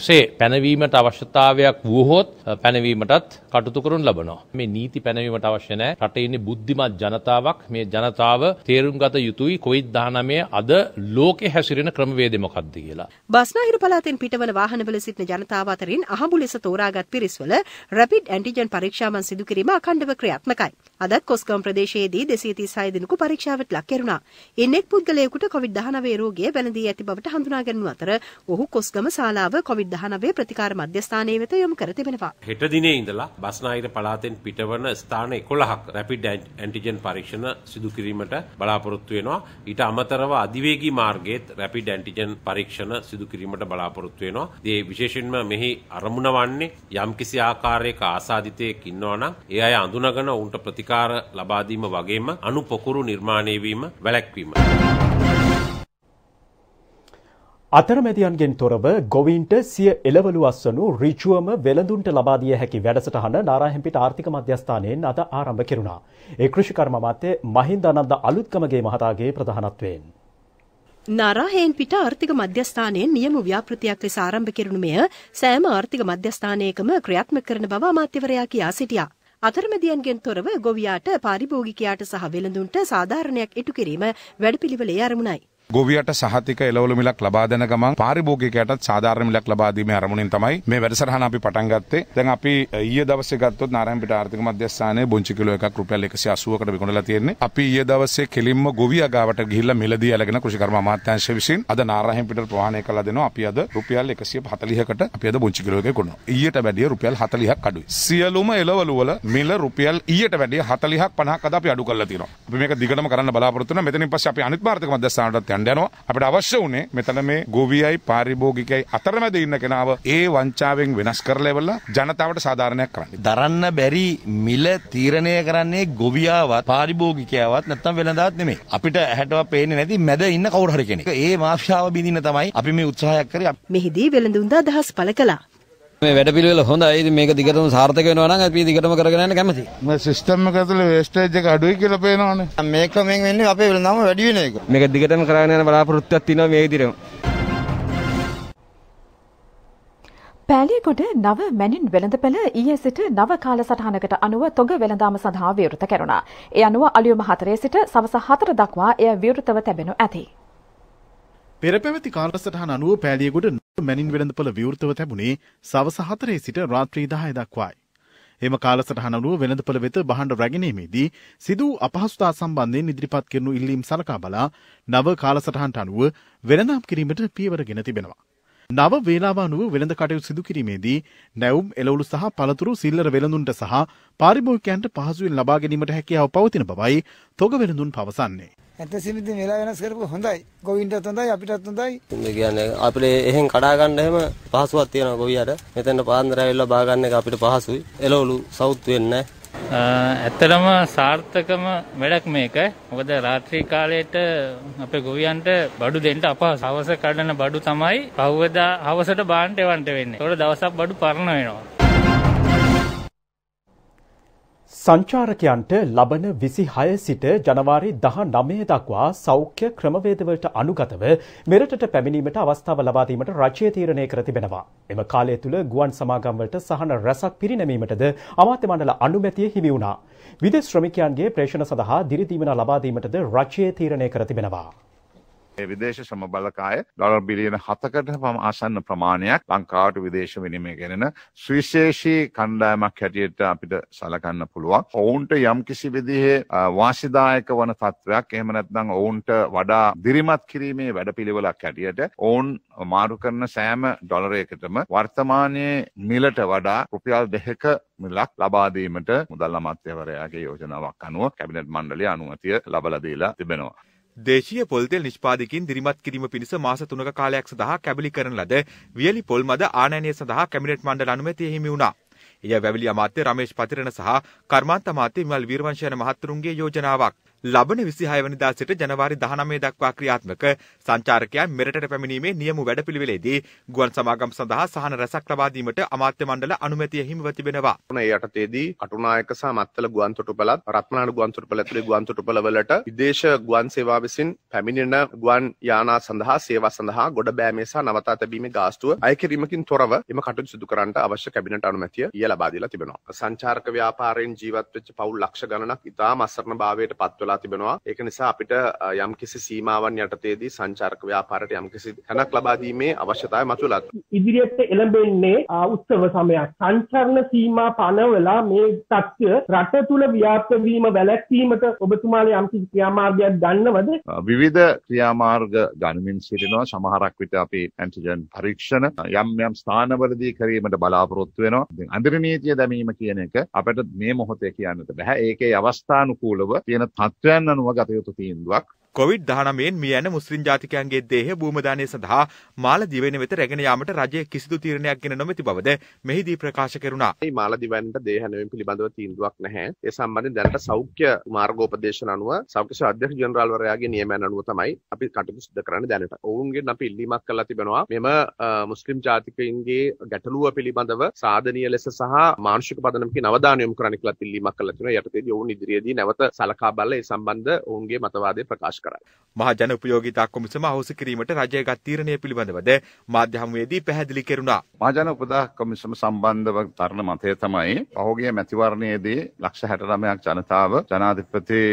එසේ පැනවීමට අවශ්‍යතාවයක් වුවහොත් පැනවීමටත් කටයුතු කරනු ලබනවා. මේ නීති පැනවීමට අවශ්‍ය නැහැ. රටේ ඉන්නේ බුද්ධිමත් ජනතාවක්. මේ ජනතාව තේරුම් ගත යුතුයි කොවිඩ් 19 අද ලෝකේ හැසිරෙන ක්‍රමවේදය මොකක්ද කියලා. බස්නාහිර පළාතෙන් පිටවන වාහනවල සිටින ජනතාව අතරින් අහඹු ලෙස තෝරාගත් පිරිස්වල රැපිඩ් ඇන්ටිජන් පරීක්ෂාවන් සිදු කිරීම අඛණ්ඩව ක්‍රියාත්මකයි. අදත් කොස්ගම් ප්‍රදේශයේදී 236 දිනක පරීක්ෂාවට ලක් කෙරුණා. ඉන්නෙක් පුද්ගලයෙකුට COVID-19 රෝගය වැළඳී ඇති බවට හඳුනා ගැනුණු අතර ඔහු කොස්ගම ශාලාව COVID-19 ප්‍රතිකාර මධ්‍යස්ථානයේ වෙත යොමු කර තිබෙනවා. හෙට දිනේ ඉඳලා බස්නාහිර පළාතෙන් පිටවන ස්ථාන 11ක් රැපිඩ් ඇන්ටිජන් පරීක්ෂණ සිදු කිරීමට බලාපොරොත්තු වෙනවා. ඊට අමතරව අධිවේගී මාර්ගයේත් රැපිඩ් ඇන්ටිජන් පරීක්ෂණ සිදු කිරීමට බලාපොරොත්තු වෙනවා. ඒ විශේෂයෙන්ම මෙහි අරමුණ වන්නේ යම්කිසි ආකාරයක ආසාදිතයෙක් ඉන්නවා නම් ඒ අය අඳුනගෙන ඔවුන්ට ප්‍රතිකාර ලබා දීම වගේම අණු පොකුරු නිර්මාණය වීම වැළැක්වීම. අතරමැදියන්ගෙන් තොරව ගොවීන්ට සිය එළවලු අස්වනු ඍජුවම වෙළඳුන්ට ලබා දිය හැකි වැඩසටහන නාරාහෙම්පිට ආර්ථික මධ්‍යස්ථානයෙන් අද ආරම්භ කෙරුණා. ඒ කෘෂිකර්ම මාත්‍ය මහින්ද අනන්ද අලුත්කමගේ මහතාගේ ප්‍රධානත්වයෙන් නරහයෙන් පිට ආර්ථික මධ්‍යස්ථානයෙන් නියම ව්‍යාපෘතියක් ලෙස ආරම්භ කෙරුණු මෙය සෑම ආර්ථික මධ්‍යස්ථානයකම ක්‍රියාත්මක කරන බව අමාත්‍යවරයා කියා සිටියා. අතරමැදියන්ගෙන් තොරව ගොවියාට පාරිභෝගිකයාට සහ වෙළඳුන්ට සාධාරණයක් ඉටු කිරීම වැඩපිළිවෙලේ අරමුණයි. ගොවියට සහතික එළවලු මිලක් ලබා දෙන ගමන් පාරිභෝගිකයටත් සාධාරණ මිලක් ලබා දීමේ අරමුණින් තමයි මේ වැඩසටහන අපි පටන් ගත්තේ. දැන් අපි ඊයේ දවසේ ගත්තොත් නාරයන්පිට ආර්ථික මධ්‍යස්ථානයේ බොන්චි කිලෝ එකක් රුපියල් 180කට විකුණලා තියෙන්නේ. අපි ඊයේ දවසේ කෙලින්ම ගොවියා ගාවට ගිහිල්ලා මිලදී අලගෙන කෘෂිකර්ම අමාත්‍යාංශය විසින් අද නාරයන්පිට ප්‍රවාහනය කළා දෙනවා. අපි අද රුපියල් 140කට අපි අද බොන්චි කිලෝ එකේ කොනවා. ඊට වැඩිය රුපියල් 40ක් අඩුයි. සියලුම එළවලු වල මිල රුපියල් ඊට වැඩිය 40ක් 50ක් අද අපි අඩු කරලා තියෙනවා. අපි මේක දිගටම කරන්න බලාපොරොත්තු වෙනවා. මෙතනින් පස්සේ අපි අනිත් ආර්ථික මධ්‍යස්ථානටත් ගණ්ඩ යනවා අපට අවශ්‍ය වනේ මෙතන මේ ගොවියයි පාරිභෝගිකයි අතරමැද ඉන්න කෙනාව ඒ වංචාවෙන් වෙනස් කරලෙවල්ල ජනතාවට සාධාරණයක් කරන්න. දරන්න බැරි මිල තීරණය කරන්නේ ගොවියාවත් පාරිභෝගිකයාවත් නැත්තම් වෙළඳාත් නෙමේ අපිට හැටව පේන්නේ නැති මැද ඉන්න කවුරු හරි කෙනෙක්. ඒ මාෆියාව බිඳින්න තමයි අපි මේ උත්සාහයක් කරේ. මෙහිදී වෙළඳුන්ද අදහස් පළ කළා. මේ වැඩ පිළිවෙල හොඳයි. ඉතින් මේක දිගටම සාර්ථක වෙනවා නම් අපි දිගටම කරගෙන යන්න කැමතියි. මේ සිස්ටම් එක ඇතුලේ වේස්ටේජ් එක අඩුයි කියලා පේනවනේ. මේක මෙන් වෙන්නේ අපේ වෙළඳාම වැඩි වෙන එක. මේක දිගටම කරගෙන යන බලාපොරොත්තුවක් තියෙනවා මේ විදිහටම. පෑලියකොට නව මැනින් වෙළඳපැළ ඊයේ සිට නව කාල සටහනකට අනුව තොග වෙළඳාම සඳහා විවෘත කෙරුණා. ඒ අනුව අලියුම හතරේ සිට සවස හතර දක්වා එය විවෘතව තැබෙනු ඇති. පෙරපැවති කාලසටහන අනුව පෑලියකොට මැනින් වෙළඳපොළ විවෘතව තැබුණේ සවස හතරේ සිට රාත්‍රී දහය දක්වායි. එම කාලසටහනලුව වෙළඳපොළ වෙත බහඬ රැගෙනීමේදී සිදු අපහසුතා සම්බන්ධයෙන් ඉදිරිපත් කරනු ඉල්ලීම් සලකා බලා නව කාලසටහන්ට අනුව වෙළඳම් කිරීමට පියවර ගෙන තිබෙනවා. නව වේලාව අනුව වෙළඳ කටයුතු සිදු කිරීමේදී නැවුම් එළවලු සහ පළතුරු සිල්ලර වෙළඳුන්ට සහ පාරිභෝගිකයන්ට පහසුවෙන් ලබා ගැනීමට හැකියාව පවතින බවයි තොග වෙළඳුන් පවසන්නේ. ඇත සිරිදි වෙලා වෙනස් කරපු හොඳයි ගොවින්ටත් හොඳයි අපිටත් හොඳයි මේ කියන්නේ අපිට එහෙන් කඩා ගන්න හැම පහසුවක් තියෙනවා ගොවියට මෙතෙන්ට පාන්දර ඇවිල්ලා බා ගන්න එක අපිට පහසුයි එළවලු සවුත් වෙන්නේ නැහැ ඇත්තටම සාර්ථකම වැඩක් මේක. මොකද රාත්‍රී කාලයට අපේ ගොවියන්ට බඩු දෙන්න අපහසු. හවස කඩන බඩු තමයි පහුවදා හවසට බාන්න එවන්න වෙන්නේ. ඒකට දවසක් බඩු පරණ වෙනවා. සංචාරකයන්ට ලබන විසි හය සිට ජනවාරි දහ නමය දක්වා සෞඛ්‍ය ක්‍රමවේදවලට අනුගතව මෙරටට පැමිණීමට අවස්ථාව ලබාදීමට රජය තීරණය කර තිබෙනවා. එම කාලය තුළ ගුවන් සමාගම්වලට සහන රැසක් පිරිනැමීමටද අමාත්‍ය මණ්ඩල අනුමැතිය හිමි වුණා. විදෙස් ශ්‍රමිකයන්ගේ ප්‍රේෂණ සඳහා දිරිදීමන ලබාදීමටද රජය තීරණය කර තිබෙනවා. විදේශ සමබලකාය ඩොලර් බිලියන 7කට පම ආසන්න ප්‍රමාණයක් ලංකාවට විදේශ විනිමය ගැනෙන සුවිශේෂී කණ්ඩායමක් හැටියට අපිට සලකන්න පුළුවන්. ඔවුන්ට යම්කිසි විදිහේ වාසිදායක වන තත්ත්වයක් එහෙම නැත්නම් ඔවුන්ට වඩා දිරිමත් කිරීමේ වැඩපිළිවෙලක් හැටියට ඔවුන් මාරු කරන සෑම ඩොලරයකටම වර්තමානයේ මිලට වඩා රුපියල් දෙකක මිලක් ලබා දීමට මුදල් අමාත්‍යවරයාගේ යෝජනාවක් අනුව කැබිනට් මණ්ඩලය අනුමැතිය ලබලා දීලා තිබෙනවා. දේශීය පොල්තෙල් නිෂ්පාදකින් දිරිමත් කිරීම පිණිස මාස තුනක කාලයක් සඳහා කැබලි කරන ලද වියලි පොල් මද ආනයනය සඳහා කැමිනට් මණ්ඩල අනුමැතිය හිමි වුණා. එය වැවිලි අමාත්‍ය රමේෂ් පතිරණ සහ කර්මාන්ත අමාත්‍ය විමල් වීරවංශයන මහත්තුරුන්ගේ යෝජනාවක්. ලබන 26 වෙනිදා සිට ජනවාරි 19 දක්වා ක්‍රියාත්මක සංචාරකයන් මෙරටට පැමිණීමේ නියම වැඩපිළිවෙලේදී ගුවන් සමාගම් සඳහා සහන රැසක් ලබා දීමට අමාත්‍ය මණ්ඩල අනුමැතිය හිමිව තිබෙනවා. මේ යටතේදී කටුනායක සහ මත්තල ගුවන් තොටුපළත් රත්මනාඩ ගුවන් තොටුපළ ඇතුළේ ගුවන් තොටුපළවලට විදේශ ගුවන් සේවා විසින් පැමිණෙන ගුවන් යානා සඳහා සේවා සඳහා ගොඩ බෑමේ සහ නවතා තැබීමේ ගාස්තුව අයකිරීමකින් තොරව එම කටයුතු සිදු කරන්නට අවශ්‍ය කැබිනට අනුමැතිය ඊය ලබා දීලා තිබෙනවා. සංචාරක ව්‍යාපාරයෙන් ජීවත් වෙච්ච පවුල් ලක්ෂ ගණනක් ඉතාම අසරණ භාවයට පත්වලා වෙලා තිබෙනවා ඒක නිසා අපිට යම් කිසි සීමාවන් යටතේදී සංචාරක ව්‍යාපාරයට යම් කිසි තැනක් ලබා දීමේ අවශ්‍යතාවය මතුවලා ඉදිරියට එළඹෙන්නේ උත්සව සමයක් සංචරණ සීමා පනවලා මේ තත්ත්වය රට තුල ව්‍යාප්ත වීම වැළැක්වීමට ඔබතුමාලා යම් කිසි ක්‍රියාමාර්ගයක් ගන්නවද විවිධ ක්‍රියාමාර්ග ගනිමින් සිටිනවා සමහරක් විට අපි ඇන්ටිජන් පරීක්ෂණ යම් යම් ස්ථානවලදී කිරීමට බලාපොරොත්තු වෙනවා ඉතින් අඳුර නීතිය දැමීම කියන එක අපිට මේ මොහොතේ කියන්නට බෑ ඒකේ අවස්ථානුකූලව තියෙන තත් මාත්‍රයන් අනුව ගත යුතු තීන්දුවක් කොවිඩ් 19න් මිය යන මුස්ලිම් ජාතිකයන්ගේ දේහ භූමදානය සඳහා මාලදිවයින වෙත රැගෙන යාමට රජය කිසිදු තීරණයක් ගෙන නොමැති බවද මෙහිදී ප්‍රකාශ කෙරුණා. මේ මාලදිවයිනට දේහ නැවීම පිළිබඳව තීන්දුවක් නැහැ. ඒ සම්බන්ධයෙන් දැනට සෞඛ්‍ය මාර්ගෝපදේශන අනුව සෞඛ්‍ය අධ්‍යක්ෂ ජෙනරාල්වරයාගේ නියමයන් අනුව තමයි අපි කටයුතු සිදු කරන්න දැනට. ඔවුන්ගෙන් අපි ඉල්ලීමක් කළා තිබෙනවා මෙම මුස්ලිම් ජාතිකයින්ගේ ගැටලුව පිළිබඳව සාධනීය ලෙස සහ මානුෂික පදනමකින් අවධානය යොමු කරන්න කියලා පිළිීමක් කළා තිබෙනවා. යටතේදී ඔවුන් ඉදිරියේදී නැවත සලකා බලලා ඒ සම්බන්ධ ඔවුන්ගේ මතවාදය ප්‍රකාශ කරයි. මහජන උපයෝගීතා කොමිසම අහෝසි කිරීමට රජයගත් තීරණය පිළිබඳවද මාධ්‍ය හමුවේදී පැහැදිලි කෙරුණා. මහජන උපදා කොමිසම සම්බන්ධව තරණ මතය තමයි පහුගිය මැතිවරණයේදී ලක්ෂ 69ක් ජනතාව ජනාධිපති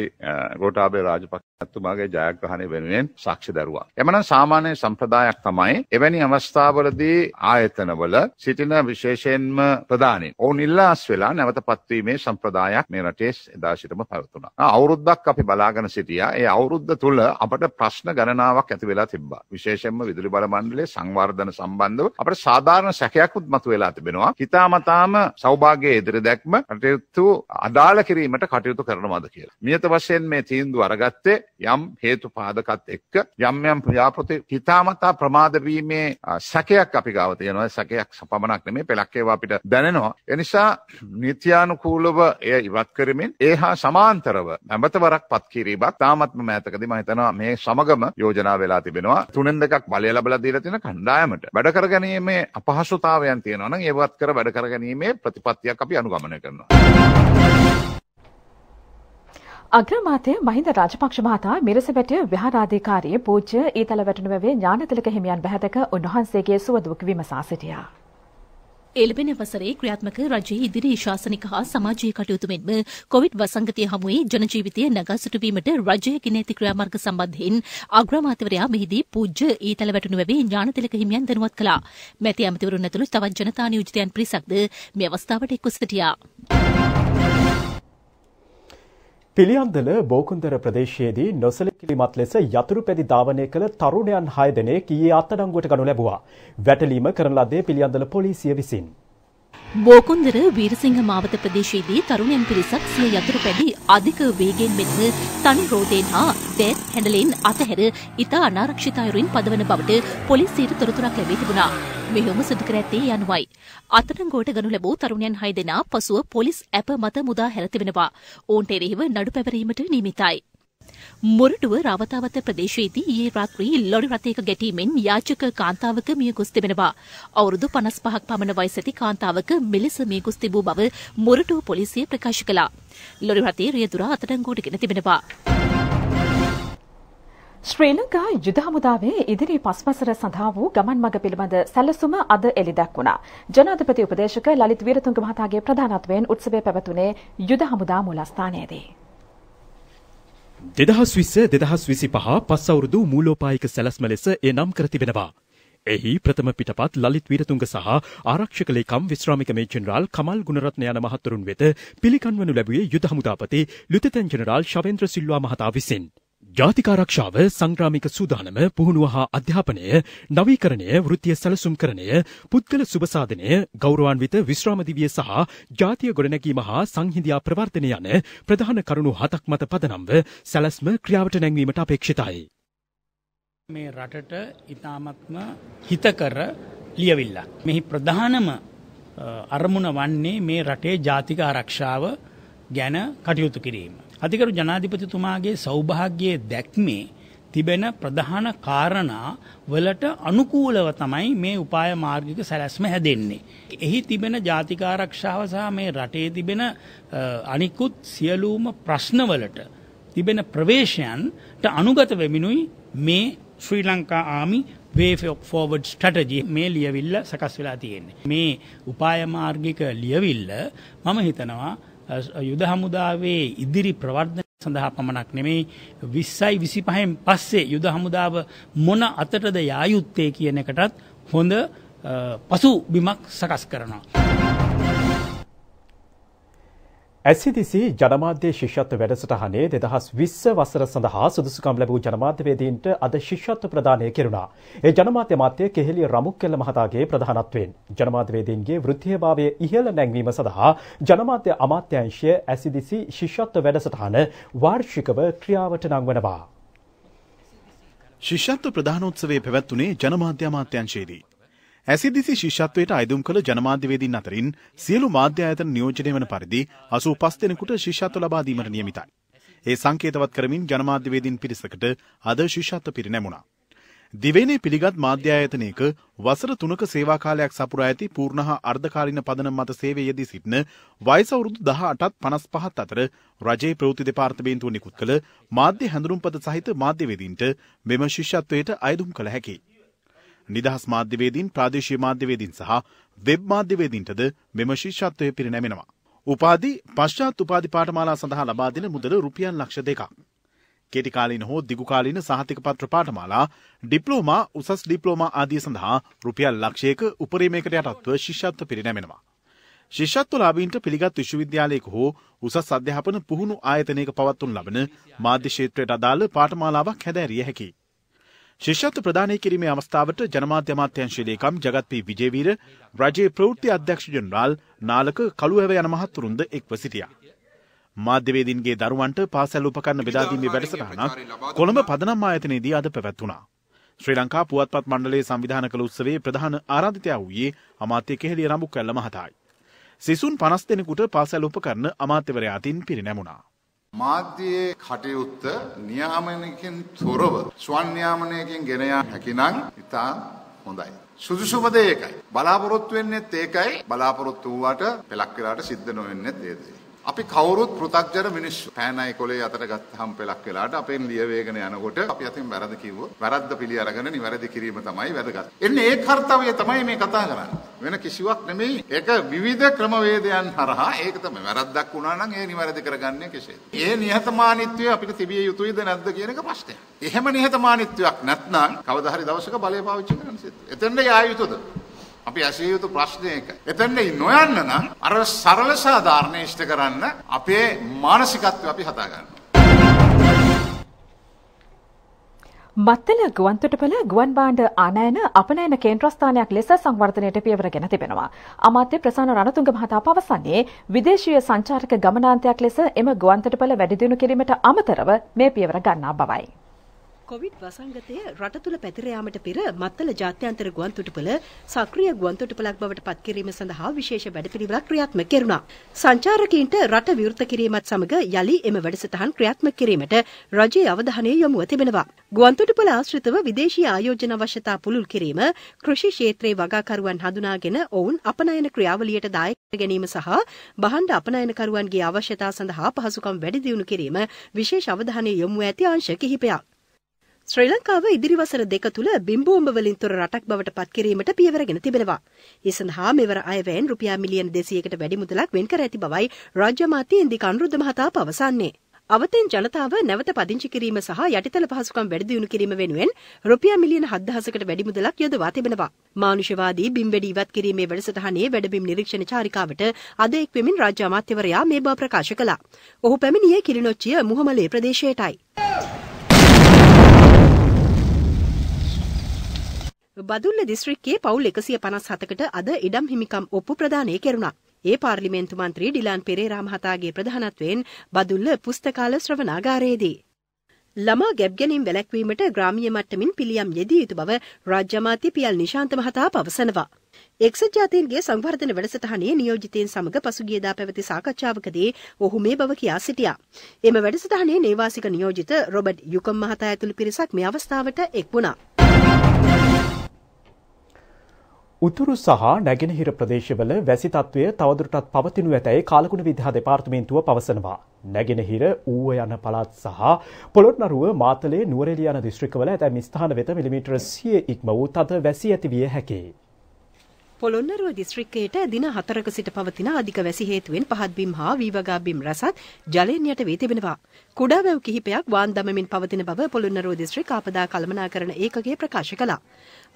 ගෝඨාභය රාජපක්ෂ ඇතුමාගේ ජයග්‍රහණය වෙනුවෙන් සාක්ෂි දරුවා. එමනම් සාමාන්‍ය සම්ප්‍රදායක් තමයි එවැනි අවස්ථාවලදී ආයතනවල සිටින විශේෂයෙන්ම ප්‍රධානී ඔවුන් ඉල්ලාස් වෙලා නැවත පත්වීමේ සම්ප්‍රදායක් මේ රටේ එදා සිටම පැවතුණා. අවුරුද්දක් අපි බලාගෙන සිටියා. ඒ අවුරුද්ද තුල අපට ප්‍රශ්න ගණනාවක් ඇති වෙලා තිබ්බා. විශේෂයෙන්ම විදුලි බල මණ්ඩලයේ සංවර්ධන සම්බන්ධව අපට සාධාරණ සැකයක්වත් මතුවලා තිබෙනවා. හිතාමතාම සෞභාග්‍යයේ ඉදිරි දැක්ම කටයුතු අදාළ කිරීමට කටයුතු කරනවාද කියලා. නියත වශයෙන් මේ තීන්දුව අරගත්තේ යම් හේතු පාදකත් එක්ක යම් යම් ප්‍රජාපති හිතාමතා ප්‍රමාදවීමේ සැකයක් අපි ගාව තියෙනවා සැකයක් සපමණක් නෙමේ පෙළක් ඒවා අපිට දැනෙනවා ඒ නිසා නීත්‍යානුකූලව එය ඉවත් කරමින් ඒ හා සමාන්තරව නැවතවරක් පත් කිරීමක් තාමත්ම මෑතකදී මම හිතනවා මේ සමගම යෝජනා වෙලා තිබෙනවා තුනෙන් දෙකක් බලය ලැබලා දීලා තියෙන කණ්ඩායමට වැඩ කරගැනීමේ අපහසුතාවයන් තියෙනවා නම් ඒවත් කර වැඩ කරගැනීමේ ප්‍රතිපත්තියක් අපි අනුගමනය කරනවා අග්‍රමාතය මහින්ද රාජපක්ෂ මහතා මිරසවැටිය විහාරාධිකාරී පූජ්‍ය ඊතල වැටුණුවේ ඥානතිලක හිමියන් බැහැදක උන්වහන්සේගේ සුවදුවක් විමසා සිටියා. එල්බෙන වසරේ ක්‍රියාත්මක රජයේ ඉදිරි ශාසනික හා සමාජීය කටයුතු මෙන්ම කොවිඩ් වසංගතය හමුවේ ජනජීවිතය නගා සිටුවීමට රජය ගෙන ඇති ක්‍රියාමාර්ග සම්බන්ධයෙන් අග්‍රාමාත්‍යවරයා මෙහිදී පූජ්‍ය ඊතල වැටුණු වැවේ ඥානතිලක හිමියන් දැනුවත් කළා. මැති ඇමතිවරුන් ඇතුළු තවත් ජනතා නියෝජිතයන් පිරිසක්ද මේ අවස්ථාවට එක්ව සිටියා. පිළියන්දල බෝකුන්දර ප්‍රදේශයේදී නොසලකිලිමත් ලෙස යතුරු පැදි ධාවනය කළ තරුණයන් 6 දෙනෙක් ඊයේ අත්අඩංගුවට ගනු ලැබුවා. වැටලීම කරන ලද්දේ පිළියන්දල පොලිසිය විසින්. බෝකුන්දර වීරසිංහ මාවත ප්‍රදේශයේදී තරුණයන් පිරිසක් සිය යතුරු පැදි අධික වේගයෙන් මෙන්ම තනි රෝදයෙන් හා දෑත් හැඬලෙන් අතහැර ඉතා අනාරක්ෂිත අයුරින් පදවන බවට පොලිසියට තොරතුරක් ලැබී තිබුණා. මෙහෙම සිදු කර ඇත්තේ යනුවයි. අත්අඩංගුවට ගනු ලැබූ තරුණයන් 6 දෙනා පසුව පොලිස් ඇප මත මුදා හැර තිබෙනවා. ඔවුන්ට එරෙහිව නඩු පැවරීමට නියමිතයි. මොරටුව රවතාවත ප්‍රදේශයේදී ඊයේ රාත්‍රී ලොරි රථයක ගැටීමෙන් යාචක කාන්තාවක මියගොස් තිබෙනවා. අවුරුදු 55ක් පමණ වයස ඇති කාන්තාවක මෙලෙස මියගොස් තිබූ බව මොරටුව පොලිසිය ප්‍රකාශ කළා. ලොරි රථයේ රියදුර අත්අඩංගුවටගෙන තිබෙනවා. ශ්‍රී ලංකා යුද හමුදාවේ ඉදිරි පස්වසර සඳහා වූ ගමන් මඟ පිළිබඳ සැලසුම අද එළිදැක් වුණා. ජනාධිපති උපදේශක ලලිත් වීරතුංග මහතාගේ ප්‍රධානත්වයෙන් උත්සවය පැවැතුනේ යුද හමුදා මූලස්ථානයේදී. දෙදහස් විස්ස දෙදහස් විසි පහ පස් අවුරුදු මූලෝපායික සැලස්ම ලෙස ඒ නම් කර තිබෙනවා. එහි ප්‍රථම පිටපත් ලලිත් වීරතුංග සහ ආරක්ෂක ලේකම් විශ්‍රාමික මේ ජෙනරාල් කමල් ගුණරත්න යන මහතුරුන් වෙත පිළිකන්වනු ලැබුවේ යුද හමුදාපති ලුතෙතන් ජෙනරාල් ශවේන්ද්‍ර සිල්වා මහතා විසින්. ජාතිකාරක්ෂාව සංග්‍රාමික සූදානම පුහුණුව හා අධ්‍යාපනය නවීකරණය වෘත්තිය සැලසුම් කරණය පුද්ගල සුබසාධනය ගෞරවාන්විත විශ්‍රාමදිවිය සහ ජාතිය ගොඩනැගීම හා සංහිඳියා ප්‍රවර්තනය යන ප්‍රධාන කරුණු හතක් මත පදනම්ව සැලැස්ම ක්‍රියාවට නැංවීමට අපේක්ෂිතයි. මේ රටට ඉතාමත්ම හිතකර ලියවිල්ලා. මෙහි ප්‍රධානම අරමුණ වන්නේ මේ රටේ ජාතික ආරක්ෂාව ගැන කටයුතු කිරීම. අධිකරු ජනාධිපතිතුමාගේ සෞභාග්‍යයේ දැක්මේ තිබෙන ප්‍රධාන කාරණා වලට අනුකූලව තමයි මේ උපාය මාර්ගික සැලැස්ම හැදෙන්නේ. එහි තිබෙන ජාතික ආරක්ෂාව සහ මේ රටේ තිබෙන අනිකුත් සියලුම ප්‍රශ්නවලට තිබෙන ප්‍රවේශයන්ට අනුගත වෙමිනුයි මේ ශ්‍රී ලංකා ආමි වේෆෝක් ෆෝවඩ් ස්ටටජි මේ ලියවිල්ල සකස් වෙලා තියෙන්නේ. මේ උපාය මාර්ගික ලියවිල්ල මම හිතනවා යුද හමුදාවේ ඉදිරි ප්‍රවර්ධන සඳහා පමණක් නෙමෙයි 20යි 25න් පස්සේ යුද හමුදාව මොන අතටද යා යුත්තේ කියන එකටත් හොඳ පසු බිමක් සකස් කරනවා ඇසිදිසි e ජනමාධ්‍ය ශිෂ්‍යත්ව වැඩසටහනේ දෙදහස් විස්ස වසර සඳහා සුදුසුකම් ලැබූ ජනමාධ්‍යවේදීන්ට අද ශිෂ්‍යත්ව ප්‍රදානය කෙරුණා. ඒ ජනමාධ්‍ය මාත්‍ය කෙහෙලිය රමුක්කෙල්ල මහතාගේ ප්‍රධානත්වයෙන් ජනමාධ්‍යවේදීන්ගේ වෘත්තීයභාවය ඉහළ නැංවීම සඳහා ජනමාධ්‍ය අමාත්‍යංශය ඇසිදිසි e ශිෂ්‍යත්ව වැඩසටහන වාර්ෂිකව ක්‍රියාවට නංවනවා. ශිෂ්‍යත්ව ප්‍රධානෝත්සවේ පැවැත්වුණේ ජනමාධ්‍ය අමාත්‍යංශයේදී ඇසිදිසි e ශිෂ්‍යත්වයට අයිදුම් කළ ජනමාධ්‍යවේදීන් අතරින් සියලු මාධ්‍ය ආයතන නියෝජනය වන පරිදි 85 දෙනෙකුට ශිෂ්‍යත්ව ලබා දීමට නියමිතයි. ඒ සංකේතවත් කරමින් ජනමාධ්‍යවේදීන් පිරිසකට අද ශිෂ්‍යත්ව පිරිනැමුණා. දිවයිනේ පිළිගත් මාධ්‍ය ආයතනයක වසර තුනක සේවා කාලයක් සපුරා ඇති පූර්ණ හා අර්ධකාලීන පදනම් මත séවේ යෙදී සිටින වයස අවුරුදු 18ත් 55ත් අතර රජයේ ප්‍රවෘත්ති දෙපාර්තමේන්තුව නිකුත් කළ මාධ්‍ය හැඳුනුම්පත සහිත මාධ්‍යවේදීන්ට මෙම ශිෂ්‍යත්වයට අයදුම් කළ හැකියි. නිදහස් මාධ්‍යවේදීන් ප්‍රාදේශීය මාධ්‍යවේදීන් සහ වෙබ් මාධ්‍යවේදීන්ටද මෙම ශිෂ්‍යත්වය පිරිනැමෙනවා. උපාධි පශ්චාත් උපාධි පාඨමාලා සඳහා ලබා දෙන මුදල රුපියල් ලක්ෂ දෙකක්. කෙටිකාලීන හෝ දිගුකාලීන සහතික පත්‍ර පාඨමාලා ඩිප්ලෝමා උසස් ඩිප්ලෝමා ආදිය සඳහා රුපියල් ලක්ෂයක උපරිමයකට යටත්ව ශිෂ්‍යත්ව පිරිනැමෙනවා. ශිෂ්‍යත්වලාබීන්ට පිළිගත් විශ්වවිද්‍යාලයක හෝ උසස් අධ්‍යාපන පුහුණු ආයතනයක පවත්වනු ලබන මාධ්‍ය ක්ෂේත්‍රයට අදාළ පාඨමාලාවක් හැදෑරිය හැකියි. ශිෂ්‍යත්ව ප්‍රදානය කිරීමේ අවස්ථාවට ජනමාධ්‍ය අමාත්‍යංශයේ ලේකම් ජගත්පී විජේවීර රජයේ ප්‍රවෘත්ති අධ්‍යක්ෂ ජනරාල් නාලක කළුහැව යන මහත්තුරුන්ද එක්ව සිටියා. මාධ්‍යවේදීන්ගේ දරුවන්ට පාසල් උපකරණ බෙදා දීමේ වැඩසටහනක් කොළඹ පදනම් ආයතනයේදී අද පැවැත්වුණා. ශ්‍රී ලංකා පුවත්පත් මණ්ඩලයේ සංවිධාන කළ උත්සවයේ ප්‍රධාන ආරාධිතයා වූයේ අමාත්‍ය කෙහෙලිය රඹුක්වැල්ල මහතායි. සිසුන් 50 දෙනෙකුට පාසල් උපකරණ අමාත්‍යවරයා අතින් පිරිනැමුණා. මාධ්‍යයේ කටයුත්ත නියාමනයකින් තොරව ස්වන් නියාමනයකින් ගෙන යා හැකිනම් ඉතා හොඳයි. සුදුසුම දේ ඒකයි. බලාපොරොත්තු වෙන්නේත් ඒකයි. බලාපොරොත්තු වුණාට පෙලක් වෙලාට සිද්ධ නොවෙන්නේත් ඒ දේ. අපි කවුරුත් පෘථග්ජන මිනිස්සු. පෑනයි කොලේ අතර ගත්තාම පෙලක් වෙලාට අපෙන් ලියවේගෙන යනකොට අපි අතින් වැරදි කිව්වොත් වැරද්ද පිළි අරගෙන නිවැරදි කිරීම තමයි වැදගත්. එන්නේ ඒ කාර්යය තමයි මේ කතා කරන්නේ. වෙන කිසිවක් නෙමෙයි. ඒක විවිධ ක්‍රමවේදයන් හරහා ඒක තමයි වැරද්දක් වුණා නම් ඒ නිවැරදි කරගන්නේ කෙසේද? ඒ නිහතමානීත්වය අපිට තිබිය යුතුයිද නැද්ද කියන එක ප්‍රශ්නයක්. එහෙම නිහතමානීත්වයක් නැත්නම් කවදා හරි දවසක බලය පාවිච්චි කරන්න සිද්ධ වෙනවා. එතෙන්ද යා යුතුද? අපි ඇසිය යුතු ප්‍රශ්නයක. එතෙන්ට නොයන්න නම් අර සරල සාධාරණ ඉෂ්ට කරන්න අපේ මානසිකත්වය අපි හදාගන්න. මත්තල ගුවන්තොටපළ ගුවන් බාණ්ඩ ආනයන අපනයන කේන්ද්‍රස්ථානයක් ලෙස සංවර්ධනයට පියවර ගෙන තිබෙනවා. අමාත්‍ය ප්‍රසාන රණතුංග මහතා පවසන්නේ විදේශීය සංචාරක ගමනාන්තයක් ලෙස එම ගුවන්තොටපළ වැඩිදියුණු කිරීමට අමතරව මේ පියවර ගන්නා බවයි. කොවිඩ් වසංගතය රට තුළ පැතිරයාමට පෙර මත්තල ජාත්‍යන්තර ගුවන්තොටුපල සක්‍රිය ගුවන්තොටුපලක් බවට පත්කිරීම සඳහා විශේෂ වැඩපිළිවෙලක් ක්‍රියාත්මක කෙරුණා. සංචාරකීන්ට රට විවෘත කිරීමත් සමග යලි එම වැඩසටහන් ක්‍රියාත්මක කිරීමට රජයේ අවධානය යොමුව තිබෙනවා. ගුවන්තොටුපල ආශ්‍රිතව විදේශීය ආයෝජන අවශ්‍යතා පුළුල් කිරීම, කෘෂි ක්ෂේත්‍රයේ වගාකරුවන් හඳුනාගෙන ඔවුන් අපනයන ක්‍රියාවලියට දායක කර ගැනීම සහ බහඬ අපනයනකරුවන්ගේ අවශ්‍යතා සඳහා පහසුකම් වැඩි දියුණු කිරීම විශේෂ අවධානය යොමු ඇති අංශ කිහිපයක්. ශ්‍රී ලංකාව ඉදිරි වසර දෙක තුළ බිම්බෝම්බවලින් තොර රටක් බවට පත්කිරීමට පියවරගෙන තිබෙනවා. ඒ සඳහා මෙවර අයවැයෙන් රුපියා මිලියන 200කට වැඩි මුදලක් වෙන් කර ඇති බවයි රාජ්‍ය මාත්‍ය ඉන්දික අනුරුද්ධ මහතා පවසන්නේ. අවතෙන් ජනතාව නැවත පදිංචි කිරීම සහ යටිතල පහසුකම් වැඩිදියුණු කිරීම වෙනුවෙන් රුපියා මිලියන 7000කට වැඩි මුදලක් යොදවා තිබෙනවා. මානුෂවාදී බිම්බෙඩි ඉවත් කිරීමේ වැඩසටහනේ වැඩබිම් නිරීක්ෂණ චාරිකාවට අද එක් වෙමින් රාජ්‍ය අමාත්‍යවරයා මේ බව ප්‍රකාශ කළා. ඔහු පැමිණියේ කිලිනොච්චිය මුහමලේ ප්‍රදේශයටයි. බදුල්ල දිස්ත්‍රික්කයේ පවුල් එකසිය පනස් හතකට අද ඉඩම් හිමිකම් ඔප්පු ප්‍රධානය කෙරුණා. ඒ පාර්ලිමේන්තු මන්ත්‍රී ඩිලාන් පෙරේරා මහතාගේ ප්‍රධානත්වයෙන් බදුල්ල පුස්තකාල ශ්‍රවනාගාරයේදී. ළමා ගැබ්ගැනීම් වැළැක්වීමට ග්‍රාමීය මට්ටමින් පිළියම් යෙදිය යුතු බව රාජ්‍යමාත්‍ය පියල් නිශාන්ත මහතා පවසනවා. එක්සත් ජාතීන්ගේ සංවර්ධන වැඩසටහනේ නියෝජිතයන් සමග පසුගියදා පැවති සාකච්ඡාවකදී ඔහු මේ බව කියා සිටියා. එම වැඩසටහනේ නේවාසික නියෝජිත රොබට් යුකම් මහතා ඇතුළු පිරිසක් මේ අවස්ථාවට එක් වුණා. උතුරු සහ නැගෙනහිර ප්‍රදේශවල වැසි තත්ත්වය තවදුරටත් පවතිනු ඇතැයි කාලකුණ විද්‍යා දෙපාර්තමේන්තුව පවසනවා. නැගෙනහිර ඌව යන පළාත් සහ පොළොන්නරුව මාතලේ නුවරඑළිය යන දිස්ත්‍රික්කවල ඇතැම් ස්ථාන වෙත මිලිමීටර 100 ඉක්ම වූ තද වැසි ඇති විය හැකියි. පොළොන්නරුව දිස්ත්‍රික්කයට දින 4ක සිට පවතින අධික වැසි හේතුවෙන් පහත් බිම් හා වීවගා බිම් රසත් ජලයෙන් යට වී තිබෙනවා. කුඩා වැව් කිහිපයක් වාන් දමමින් පවතින බව පොළොන්නරුව දිස්ත්‍රික් ආපදා කළමනාකරණ ඒකකය ප්‍රකාශ කළා.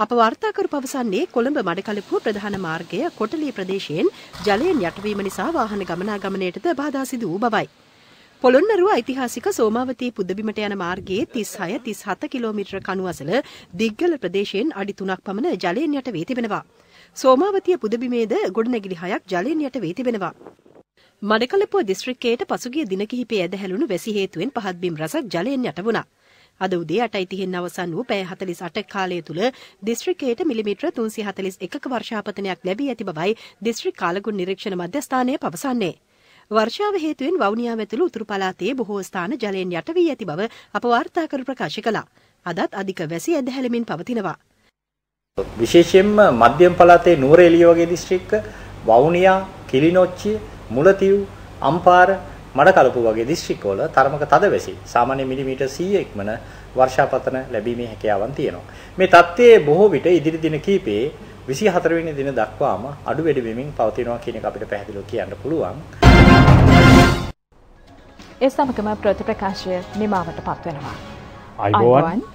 අප වාර්තාකරු පවසන්නේ කොළඹ මඩකලපුව ප්‍රධාන මාර්ගය කොටලී ප්‍රදේශයෙන් ජලයෙන් යටවීම නිසා වාහන ගමනාගමනයටද බාධා සිදු වූ බවයි. පොළොන්නරුව ඓතිහාසික සෝමාවතී පුද්දබිමට යන මාර්ගයේ 36 37 කිලෝමීටර කණුවසල දිග්ගල ප්‍රදේශයෙන් අඩි 3ක් පමණ ජලයෙන් යට වී තිබෙනවා. සෝමාවතිය පුදබිමේද ගොඩනැගිලි හයක් ජලයෙන් යට වී තිබෙනවා. මඩකලපුව දිස්ත්‍රික්කයට පසුගිය දින කිහිපයේ ඇදහැළුණු වැසි හේතුවෙන් පහත් බිම් රසක් ජලයෙන් යට වුණා. අද උදේ 8:30න් අවසන් වූ පැය 48 කාලය තුල දිස්ත්‍රික්කයට මිලිමීටර 341ක වර්ෂාපතනයක් ලැබී ඇති බවයි දිස්ත්‍රික් කාලගුණ නිරීක්ෂණ මධ්‍යස්ථානය පවසන්නේ. වර්ෂාව හේතුවෙන් වවුනියාව ඇතුළු උතුරු පළාතේ බොහෝ ස්ථාන ජලයෙන් යට වී ඇති බව අප වාර්තාකරු ප්‍රකාශ කළා. අදත් අධික වැසි ඇදහැළමින් පවතිනවා. විශේෂයෙන්ම මධ්‍යම පළාතේ නුවරඑළිය වගේ දිස්ත්‍රික්ක වවුනියා කිලිනොච්චිය මුලතිව් අම්පාර මඩකලපු වගේ දිස්ත්‍රික්කවල තරමක තදවැසි සාමාන්‍ය මිලිමීටර් 100 ඉක්මන වර්ෂාපතන ලැබීමේ හැකියාවන් තියෙනවා. මේ தත්ත්වයේ බොහෝ විට ඉදිරි දින කීපයේ 24 වෙනි දින දක්වාම අඩු වැඩි වෙමින් පවතිනවා කියන එක අපිට පැහැදිලිව කියන්න පුළුවන්. ඒ සමගම ප්‍රතිප්‍රකාශය නිමාවටපත් වෙනවා. අයිබෝවන්